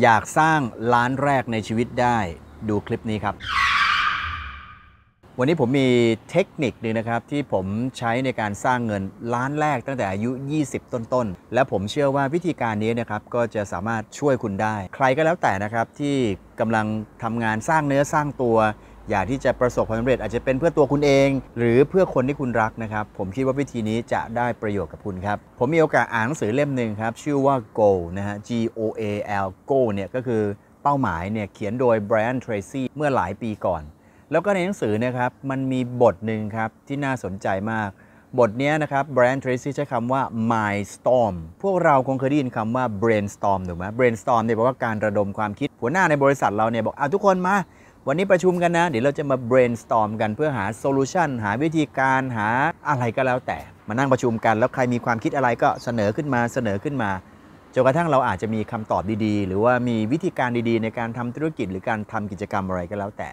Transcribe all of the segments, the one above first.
อยากสร้างล้านแรกในชีวิตได้ ดูคลิปนี้ครับ วันนี้ผมมีเทคนิคนึงนะครับที่ผมใช้ในการสร้างเงินล้านแรกตั้งแต่อายุ 20 ต้น ๆ และผมเชื่อว่าวิธีการนี้นะครับ ก็จะสามารถช่วยคุณได้ ใครก็แล้วแต่นะครับที่กำลังทำงานสร้างเนื้อสร้างตัวอยากที่จะประสบความสำเร็จอาจจะเป็นเพื่อตัวคุณเอง หรือเพื่อคนที่คุณรักนะครับผมคิดว่าวิธีนี้จะได้ประโยชน์กับคุณครับ ผมมีโอกาสอ่านหนังสือเล่มหนึ่งครับ ชื่อว่า Go นะฮะ G O A L Go เนี่ยก็คือเป้าหมายเนี่ยเขียนโดย Brian Tracy เมื่อหลายปีก่อน แล้วก็ในหนังสือนะครับมันมีบทหนึ่งครับที่น่าสนใจมาก บทนี้นะครับ b r i a n tracy ใช้คำว่า m i n d storm พวกเราคงเคยได้ยินคำว่า brainstorm ถูกไหม brainstorm เนี่ยบอกว่าการระดมความคิดหัวหน้าในบริษัทเราเนี่ยบอกเอาทุกคนมาวันนี้ประชุมกันนะ เดี๋ยวเราจะมา brainstorm กันเพื่อหาโซลูชันหาวิธีการหาอะไรก็แล้วแต่ มานั่งประชุมกันแล้วใครมีความคิดอะไรก็เสนอขึ้นมาเสนอขึ้นมาจนกระทั่งเราอาจจะมีคำตอบดีๆ หรือว่ามีวิธีการดีๆ ในการทำธุรกิจหรือการทำกิจกรรมอะไรก็แล้วแต่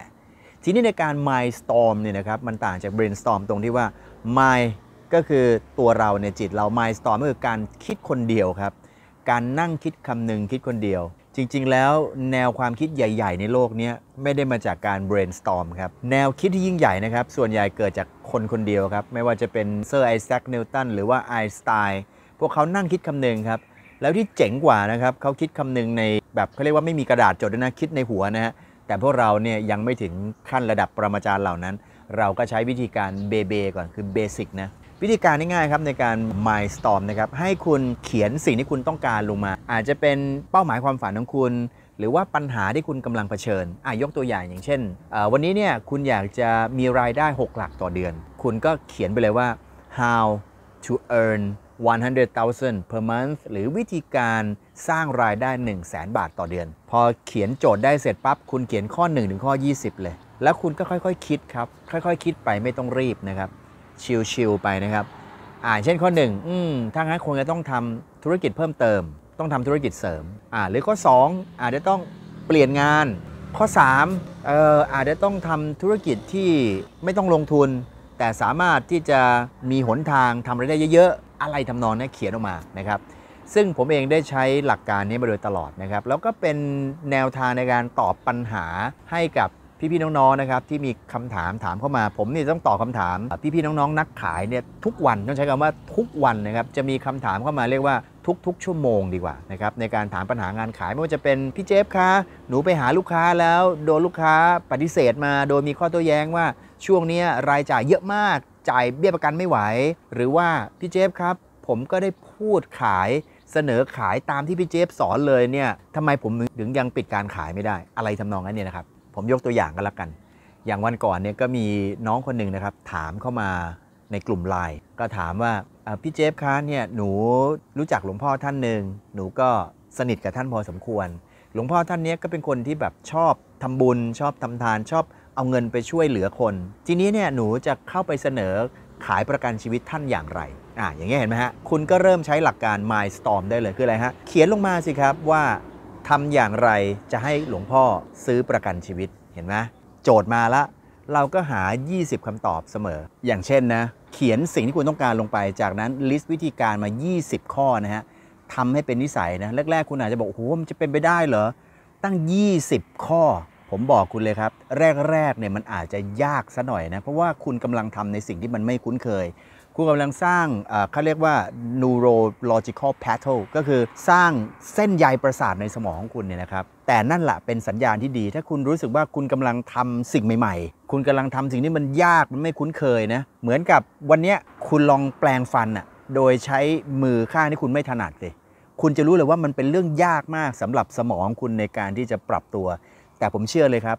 ทีนี้ในการ mind storm เนี่ยนะครับมันต่างจาก brainstorm ตรงที่ว่า mind ก็คือตัวเราในจิตเรา mind storm ก็คือการคิดคนเดียวครับการนั่งคิดคำหนึ่งคิดคนเดียวจริง ๆ แล้วแนวความคิดใหญ่ ๆ ในโลกนี้ไม่ได้มาจากการ brainstorm ครับแนวคิดที่ยิ่งใหญ่นะครับส่วนใหญ่เกิดจากคนคนเดียวครับไม่ว่าจะเป็นเซอร์ไอแซคนิวตันหรือว่าไอน์สไตน์พวกเขานั่งคิดคำนึงครับแล้วที่เจ๋งกว่านะครับเขาคิดคำนึงในแบบเขาเรียกว่าไม่มีกระดาษจดนะคิดในหัวนะฮะแต่พวกเราเนี่ยยังไม่ถึงขั้นระดับปรมาจารย์เหล่านั้นเราก็ใช้วิธีการเบเบก่อนคือเบสิกนะวิธีการง่ายๆครับในการ Mindstorm นะครับให้คุณเขียนสิ่งที่คุณต้องการลงมา อาจจะเป็นเป้าหมายความฝันของคุณ หรือว่าปัญหาที่คุณกำลังเผชิญอ่ะยกตัวอย่างอย่างเช่น วันนี้เนี่ยคุณอยากจะมีรายได้ 6 หลักต่อเดือน คุณก็เขียนไปเลยว่า how to earn 100,000 per month หรือวิธีการสร้างรายได้1 0 0 0 0 0บาทต่อเดือน พอเขียนโจทย์ได้เสร็จปั๊บคุณเขียนข้อ1ถึงข้อ20 เลยแล้วคุณก็ค่อย ๆ คิดครับ ค่อย ๆ คิดไปไม่ต้องรีบนะครับชิลๆ ไปนะครับ อ่าเช่นข้อ1อืมถ้างั้นคงจะต้องทำธุรกิจเพิ่มเติม ต้องทำธุรกิจเสริม อ่า หรือข้อ 2 อาจจะต้องเปลี่ยนงาน ข้อ3เอ่ออาจจะต้องทำธุรกิจที่ไม่ต้องลงทุน แต่สามารถที่จะมีหนทางทำไรายได้เยอะๆ อะไรทำนองนี้เขียนออกมา นะครับ ซึ่งผมเองได้ใช้หลักการนี้มาโดยตลอดนะครับ แล้วก็เป็นแนวทางในการตอบปัญหาให้กับพี่ๆน้องๆนะครับที่มีคำถามถามเข้ามา ผมนี่ต้องตอบคาถามพี่ๆน้องๆ นักขายเนี่ยทุกวันต้องใช้คำว่าทุกวันนะครับจะมีคำถามเข้ามาเรียกว่าทุก ๆ ชั่วโมงดีกว่านะครับในการถามปัญหางานขายไม่ว่าจะเป็น พี่ เจฟคะหนูไปหาลูกค้าแล้วโดน ลูกค้าปฏิเสธมา โดยมีข้อโต้แย้งว่า ช่วงนี้ราย จ่าย เยอะมาก จ่ายเบี้ยประกันไม่ไหว หรือว่าพี่เจฟครับ ผมก็ได้พูดขายเสนอขายตามที่พี่เจฟสอนเลยเนี่ยทำไมผมถึงยังปิดการขายไม่ได้ อะไรทำนองนั้นเนี่ยนะครับผมยกตัวอย่างกันละกัน อย่างวันก่อนเนี่ยก็มีน้องคนหนึ่งนะครับ ถามเข้ามาในกลุ่มไลน์ก็ถามว่าพี่เจฟคะเนี่ยหนูรู้จักหลวงพ่อท่านหนึ่งหนูก็สนิทกับท่านพอสมควร หลวงพ่อท่านนี้ก็เป็นคนที่แบบชอบทำบุญชอบทำทาน ชอบเอาเงินไปช่วยเหลือคน ทีนี้เนี่ยหนูจะเข้าไปเสนอขายประกันชีวิตท่านอย่างไรอ่าอย่างเงี้ยเห็นไหมฮะคุณก็เริ่มใช้หลักการ m i n d storm ได้เลยคืออะไรฮะเขียนลงมาสิครับว่าทำอย่างไรจะให้หลวงพ่อซื้อประกันชีวิตเห็นไหมโจทย์มาละ เราก็หา 20 คำตอบเสมอ อย่างเช่นนะเขียนสิ่งที่คุณต้องการลงไป จากนั้นลิสต์วิธีการมา 20 ข้อนะฮะทำให้เป็นนิสัยนะแรกๆ คุณอาจจะบอกโอ้โหมันจะเป็นไปได้เหรอ ตั้ง 20 ข้อ ผมบอกคุณเลยครับ แรกๆเนี่ยมันอาจจะยากซะหน่อยนะเพราะว่าคุณกำลังทำในสิ่งที่มันไม่คุ้นเคยคุณกำลังสร้างเขาเรียกว่า neurological pathway ก็คือสร้างเส้นใยประสาทในสมองของคุณเนี่ยนะครับ แต่นั่นแหละเป็นสัญญาณที่ดี ถ้าคุณรู้สึกว่าคุณกำลังทำสิ่งใหม่ๆ คุณกำลังทำสิ่งที่มันยาก มันไม่คุ้นเคยนะ เหมือนกับวันนี้คุณลองแปลงฟันอะโดยใช้มือข้างที่คุณไม่ถนัดเลยคุณจะรู้เลยว่ามันเป็นเรื่องยากมากสำหรับสมองคุณในการที่จะปรับตัว แต่ผมเชื่อเลยครับ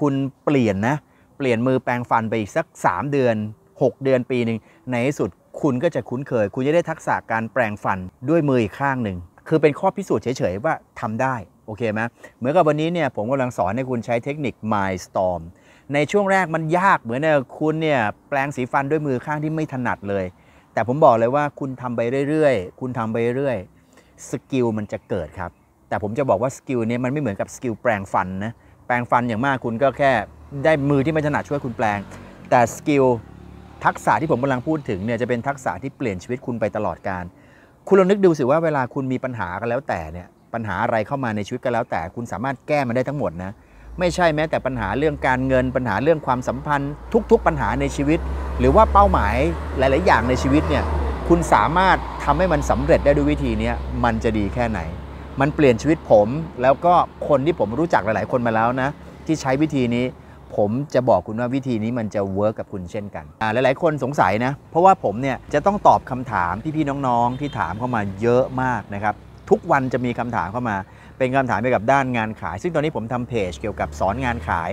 คุณเปลี่ยนนะ เปลี่ยนมือแปลงฟันไปอีกสัก 3 เดือน6 เดือนปีหนึ่งในที่สุดคุณก็จะคุ้นเคย คุณจะได้ทักษะการแปลงฟันด้วยมืออีกข้างหนึ่ง คือเป็นข้อพิสูจน์เฉยๆว่าทำได้ โอเคไหมเหมือนกับวันนี้เนี่ยผมกำลังสอนให้คุณใช้เทคนิค Mind Storm ในช่วงแรกมันยากเหมือนเนี่ยคุณเนี่ยแปลงสีฟันด้วยมือข้างที่ไม่ถนัดเลย แต่ผมบอกเลยว่าคุณทำไปเรื่อยๆ คุณทำไปเรื่อยสกิลมันจะเกิดครับ แต่ผมจะบอกว่าสกิลนี้มันไม่เหมือนกับสกิลแปลงฟันนะแปลงฟันอย่างมากคุณก็แค่ได้มือที่ไม่ถนัดช่วยคุณแปลง แต่สกิลทักษะที่ผมกำลังพูดถึงเนี่ยจะเป็นทักษะที่เปลี่ยนชีวิตคุณไปตลอดการคุณลองนึกดูสิว่าเวลาคุณมีปัญหากันแล้วแต่เนี่ยปัญหาอะไรเข้ามาในชีวิตก็แล้ว แต่คุณสามารถแก้มันได้ทั้งหมดนะ ไม่ใช่แม้ แต่ปัญหาเรื่องการเงินปัญหาเรื่องความสัมพันธ์ ทุก ๆ ปัญหาในชีวิต หรือว่าเป้าหมายหลาย ๆ อย่างในชีวิตเนี่ยคุณสามารถทำให้มันสำเร็จได้ด้วยวิธีนี้มันจะดีแค่ไหน มันเปลี่ยนชีวิตผม แล้วก็คนที่ผมรู้จักหลายๆ คนมาแล้วนะ ที่ใช้วิธีนี้ผมจะบอกคุณว่าวิธีนี้มันจะเวิร์กกับคุณเช่นกัน หลายๆ คนสงสัยนะ เพราะว่าผมเนี่ยจะต้องตอบคำถามพี่ๆน้องๆที่ถามเข้ามาเยอะมากนะครับ ทุกวันจะมีคำถามเข้ามา เป็นคำถามเกี่ยวกับด้านงานขาย ซึ่งตอนนี้ผมทำเพจเกี่ยวกับสอนงานขาย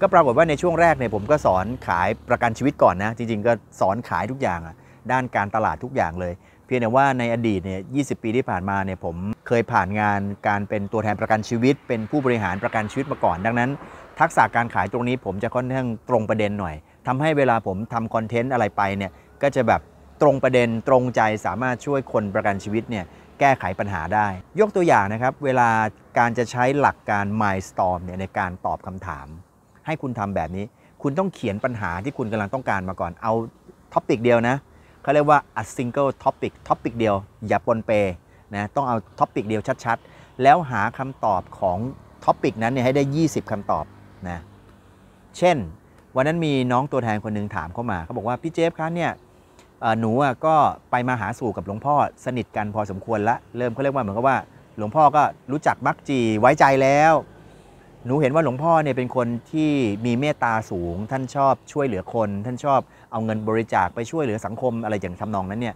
ก็ปรากฏว่าในช่วงแรกเนี่ยผมก็สอนขายประกันชีวิตก่อนนะ จริงๆก็สอนขายทุกอย่างอะด้านการตลาดทุกอย่างเลย เพียงแต่ว่าในอดีตเนี่ยยีปีที่ผ่านมาเนี่ยผม เคยผ่านงานการเป็นตัวแทนประกันชีวิต เป็นผู้บริหารประกันชีวิตมาก่อน ดังนั้นทักษะการขายตรงนี้ผมจะค่อนข้างตรงประเด็นหน่อย ทำให้เวลาผมทำคอนเทนต์อะไรไปเนี่ยก็จะแบบตรงประเด็นตรงใจสามารถช่วยคนประกันชีวิตเนี่ยแก้ไขปัญหาได้ ยกตัวอย่างนะครับเวลาการจะใช้หลักการ Mindstorm เนี่ยในการตอบคำถามให้คุณทำแบบนี้คุณต้องเขียนปัญหาที่คุณกำลังต้องการมาก่อนเอาท็อปิกเดียวนะเขาเรียกว่า a single topic ท็อปิกเดียวอย่าปนเปนะต้องเอาท็อปิกเดียวชัด ๆ แล้วหาคำตอบของท็อปิกนั้นเนี่ยให้ได้ 20คำตอบนะเช่นวันนั้นมีน้องตัวแทนคนหนึ่งถามเข้ามาเขาบอกว่า พี่เจฟครับเนี่ยหนูก็ไปมาหาสู่กับหลวงพ่อ สนิทกันพอสมควรละ เริ่มเขาเรียกว่าเหมือนกับว่า หลวงพ่อก็รู้จักมักจีไว้ใจแล้ว หนูเห็นว่าหลวงพ่อเนี่ยเป็นคนที่มีเมตตาสูง ท่านชอบช่วยเหลือคน ท่านชอบเอาเงินบริจาคไปช่วยเหลือสังคมอะไรอย่างทำนองนั้นเนี่ย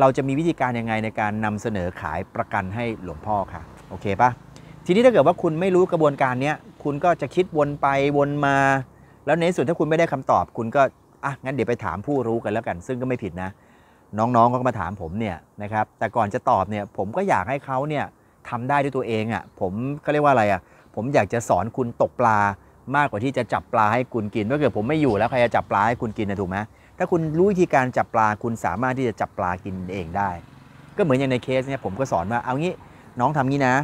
เราจะมีวิธีการยังไงในการนำเสนอขายประกันให้หลวงพ่อคะ่ะโอเคปะทีนี้ถ้าเกิดว่าคุณไม่รู้กระบวนการเนี้ยคุณก็จะคิดวนไปวนมา แล้วใน่สุดถ้าคุณไม่ได้คำตอบคุณก็อ่ะงั้นเดี๋ยวไปถามผู้รู้กันแล้วกันซึ่งก็ไม่ผิดนะ น้องๆก็มาถามผมเนี่ยนะครับแต่ก่อนจะตอบเนี่ยผมก็อยากให้เขาเนี่ยทำได้ด้วยตัวเองอะ่ะ ผมก็เรียกว่าอะไรอะ่ะ ผมอยากจะสอนคุณตกปลามากกว่าที่จะจับปลาให้คุณกินถ้าเกิดผมไม่อยู่ แล้วใครจะจับปลาให้คุณกินนะถูกไหมถ้าคุณรู้วิธีการจับปลาคุณสามารถที่จะจับปลากินเองได้ ก็เหมือนอย่างในเคสเนี่ยผมก็สอนว่าเอางี้น้องทำงี้นะ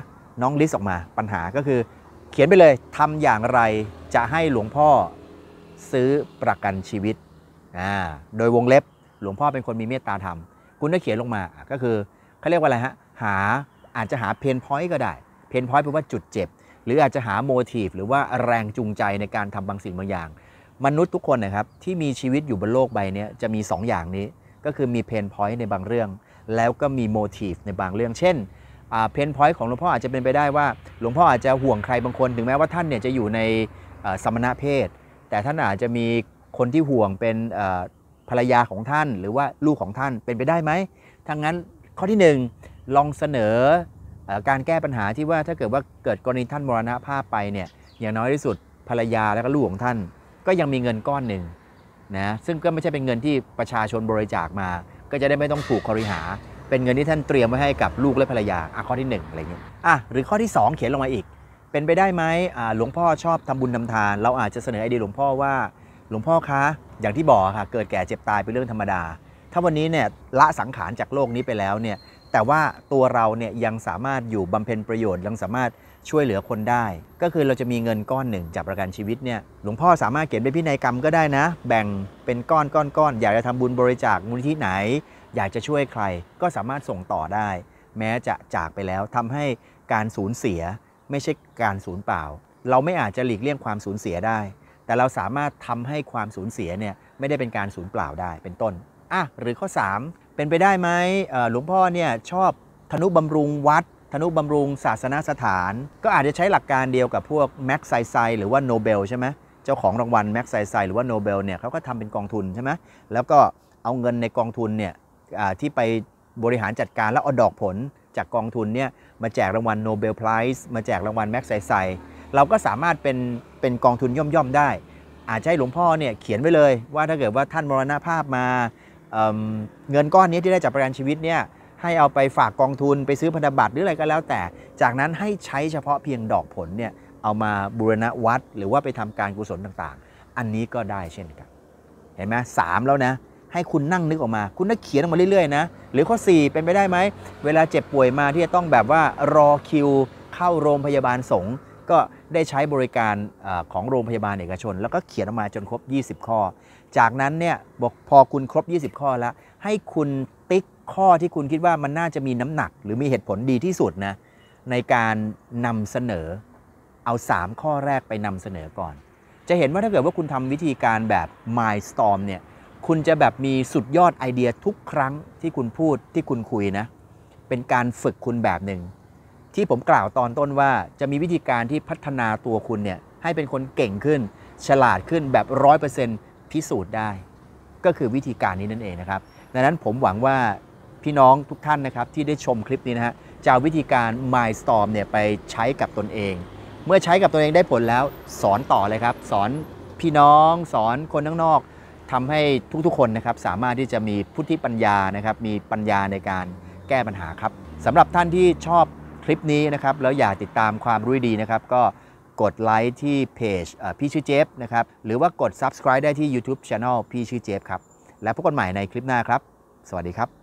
น้องลิสต์ออกมาปัญหาก็คือเขียนไปเลยทำอย่างไรจะให้หลวงพ่อซื้อประกันชีวิต โดยวงเล็บหลวงพ่อเป็นคนมีเมตตาธรรมคุณก็เขียนลงมา ก็คือเขาเรียกว่าอะไรฮะ หาอาจจะหาเพนพอยต์ก็ได้เพนพอยต์แปลว่าจุดเจ็บ หรืออาจจะหาโมทีฟหรือว่าแรงจูงใจในการทำบางสิ่งบางอย่าง มนุษย์ทุกคนนะครับ ที่มีชีวิตอยู่บนโลกใบนี้จะมี2ออย่างนี้ก็คือมีเพนพอยต์ในบางเรื่องแล้วก็มีโมทีฟในบางเรื่อง เช่นเพนพอยต์ของหลวงพ่ออาจจะเป็นไปได้ว่า หลวงพ่ออาจจะห่วงใครบางคนถึงแม้ว่าท่านเนี่ยจะอยู่ในสมณะเพศ แต่ท่านอาจจะมีคนที่ห่วงเป็นภรรยาของท่าน หรือว่าลูกของท่านเป็นไปได้ไหมทั้งนั้นข้อที่1ลองเสนอการแก้ปัญหาที่ว่าถ้าเกิดว่าเกิดกรณีท่านมรณภาพไปเนี่ยอย่างน้อยที่สุดภรรยาและก็ลูกของท่าน ก็ยังมีเงินก้อนหนึ่งนะซึ่งก็ไม่ใช่เป็นเงินที่ประชาชนบริจาคมา ก็จะได้ไม่ต้องถูกคอริหาเป็นเงินที่ท่านเตรียมไว้ให้กับลูกและภรรยาข้อที่ 1อะไรเงี้ยอ่ะ หรือข้อที่ 2 เขียนลงมาอีก เป็นไปได้ไหมอ่าหลวงพ่อชอบทำบุญทาทาน เราอาจจะเสนอไอเดียหลวงพ่อว่าหลวงพ่อคะอย่างที่บอกค่ะเกิดแก่เจ็บตายเป็นเรื่องธรรมดา ถ้าวันนี้เนี่ยละสังขารจากโลกนี้ไปแล้วเนี่ยแต่ว่าตัวเราเนี่ยยังสามารถอยู่บำเพ็ญประโยชน์ยังสามารถช่วยเหลือคนได้ ก็คือเราจะมีเงินก้อนหนึ่งจากประกันชีวิตเนี่ยหลวงพ่อสามารถเขียนเป็นพินัยกรรมก็ได้นะ แบ่งเป็นก้อนก้อนก้อนอยากจะทำบุญบริจาคมูลที่ไหนอยากจะช่วยใครก็สามารถส่งต่อได้ แม้จะจากไปแล้วทำให้การสูญเสีย ไม่ใช่การสูญเปล่า เราไม่อาจจะหลีกเลี่ยงความสูญเสียได้ แต่เราสามารถทำให้ความสูญเสียเนี่ยไม่ได้เป็นการสูญเปล่าได้เป็นต้นอ่ะหรือข้อ 3 เป็นไปได้ไหมหลวงพ่อเนี่ยชอบธนุบำรุงวัดธนุบำรุง ศาสนสถาน ก็อาจจะใช้หลักการเดียวกับพวกแม็กไซไซหรือว่าโนเบลใช่ไหมเจ้าของรางวัลแม็กไซไซหรือว่าโนเบลเนี่ยเขาก็ทำเป็นกองทุนใช่ไหมแล้วก็เอาเงินในกองทุนเนี่ยที่ไปบริหารจัดการแล้วเอาดอกผลจากกองทุนเนี่ยมาแจกรางวัลโนเบลไพรส์มาแจกรางวัลแม็กไซไซเราก็สามารถเป็นเป็นกองทุนย่อมๆได้ อาจจะให้หลวงพ่อเนี่ยเขียนไว้เลยว่าถ้าเกิดว่าท่านมรณภาพมาเเงินก้อนนี้ที่ได้จากประกันชีวิตเนี่ยให้เอาไปฝากกองทุนไปซื้อพันธบัตรหรืออะไรก็แล้ว แต่ จากนั้นให้ใช้เฉพาะเพียงดอกผลเนี่ยเอามาบูรณะวัด หรือว่าไปทำการกุศลต่างๆ อันนี้ก็ได้เช่นกันเห็นไหมสามแล้วนะให้คุณนั่งนึกออกมา คุณต้องเขียนออกมาเรื่อยๆนะหรือข้อ 4 เป็นไปได้ไหม เวลาเจ็บป่วยมาที่จะต้องแบบว่ารอคิวเข้าโรงพยาบาลสงก็ได้ใช้บริการของโรงพยาบาลเอกชน แล้วก็เขียนออกมาจนครบ 20 ข้อ จากนั้นเนี่ยบอกพอคุณครบ 20 ข้อแล้ว ให้คุณติ๊กข้อที่คุณคิดว่ามันน่าจะมีน้ำหนัก หรือมีเหตุผลดีที่สุดนะในการนำเสนอเอา 3 ข้อแรกไปนำเสนอก่อน จะเห็นว่าถ้าเกิดว่าคุณทำวิธีการแบบ Mindstorm เนี่ยคุณจะแบบมีสุดยอดไอเดียทุกครั้งที่คุณพูดที่คุณคุยนะเป็นการฝึกคุณแบบหนึ่ง ที่ผมกล่าวตอนต้นว่าจะมีวิธีการที่พัฒนาตัวคุณเนี่ยให้เป็นคนเก่งขึ้น ฉลาดขึ้นแบบ 100%พิสูจน์ได้ ก็คือวิธีการนี้นั่นเองนะครับดังนั้นผมหวังว่าพี่น้องทุกท่านนะครับที่ได้ชมคลิปนี้นะฮะจะวิธีการ Mindstorm เนี่ยไปใช้กับตนเอง เมื่อใช้กับตนเองได้ผลแล้ว สอนต่อเลยครับ สอนพี่น้อง สอนคนข้างนอกทำให้ทุกๆ คนนะครับสามารถที่จะมีพุทธิปัญญานะครับมีปัญญาในการแก้ปัญหาครับสำหรับท่านที่ชอบคลิปนี้นะครับแล้วอยากติดตามความรู้ดีนะครับก็กดไลค์ที่เพจพี่ชื่อเจฟนะครับหรือว่ากด subscribe ได้ที่ YouTube Channel พี่ชื่อเจฟครับและพบกันใหม่ในคลิปหน้าครับ สวัสดีครับ